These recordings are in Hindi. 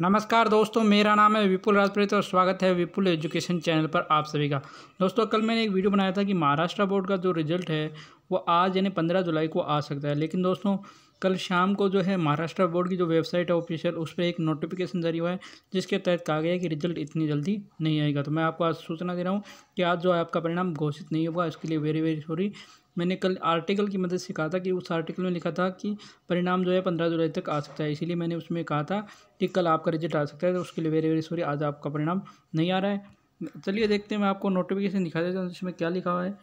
नमस्कार दोस्तों मेरा नाम है विपुल राजप्रीत और स्वागत है विपुल एजुकेशन चैनल पर आप सभी का दोस्तों कल मैंने एक वीडियो बनाया था कि महाराष्ट्र बोर्ड का जो रिजल्ट है वो आज यानी पंद्रह जुलाई को आ सकता है लेकिन दोस्तों कल शाम को जो है महाराष्ट्र बोर्ड की जो वेबसाइट है ऑफिशियल उस पर एक नोटिफिकेशन जारी हुआ है जिसके तहत कहा गया है कि रिजल्ट इतनी जल्दी नहीं आएगा तो मैं आपको आज सूचना दे रहा हूँ कि आज जो आपका परिणाम घोषित नहीं होगा इसके लिए वेरी वेरी सॉरी मैंने कल आर्टिकल की मदद से कहा था कि उस आर्टिकल में लिखा था कि परिणाम जो है पंद्रह जुलाई तक आ सकता है इसीलिए मैंने उसमें कहा था कि कल आपका रिजल्ट आ सकता है तो उसके लिए वेरी वेरी सॉरी आज आपका परिणाम नहीं आ रहा है चलिए देखते हैं मैं आपको नोटिफिकेशन दिखा देता हूँ जिसमें क्या लिखा हुआ है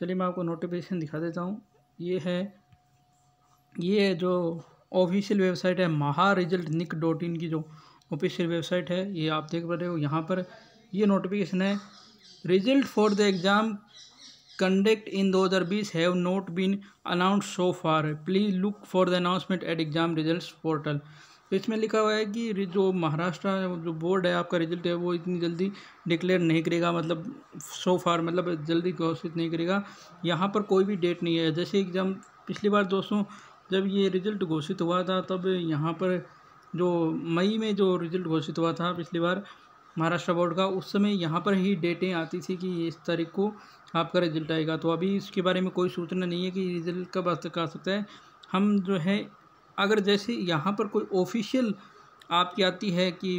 चलिए मैं आपको नोटिफिकेशन दिखा देता हूँ ये है ये जो ऑफिशियल वेबसाइट है महा रिजल्ट निक डॉट इन की जो ऑफिशियल वेबसाइट है ये आप देख पा रहे हो यहाँ पर ये नोटिफिकेशन है result for the exam conduct in 2020 have not been announce so far please look for the announcement at exam result portal तो इसमें लिखा हुआ है कि जो महाराष्ट्र जो बोर्ड है आपका रिजल्ट है वो इतनी जल्दी डिक्लेयर नहीं करेगा मतलब सो फार मतलब जल्दी घोषित नहीं करेगा यहाँ पर कोई भी डेट नहीं है जैसे एग्ज़ाम पिछली बार दोस्तों जब ये रिज़ल्ट घोषित हुआ था तब यहाँ पर जो मई में जो रिज़ल्ट घोषित हुआ था पिछली बार महाराष्ट्र बोर्ड का उस समय यहाँ पर ही डेटें आती थी कि इस तारीख को आपका रिज़ल्ट आएगा तो अभी इसके बारे में कोई सूचना नहीं है कि रिज़ल्ट कब आ सकता है हम जो है अगर जैसे यहाँ पर कोई ऑफिशियल आपकी आती है कि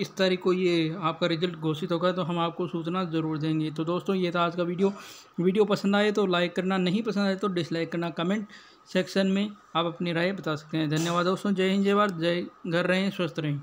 इस तारीख को ये आपका रिजल्ट घोषित होगा तो हम आपको सूचना ज़रूर देंगे तो दोस्तों ये था आज का वीडियो वीडियो पसंद आए तो लाइक करना नहीं पसंद आए तो डिसलाइक करना कमेंट सेक्शन में आप अपनी राय बता सकते हैं धन्यवाद दोस्तों जय हिंद जय भारत जय घर रहें स्वस्थ रहें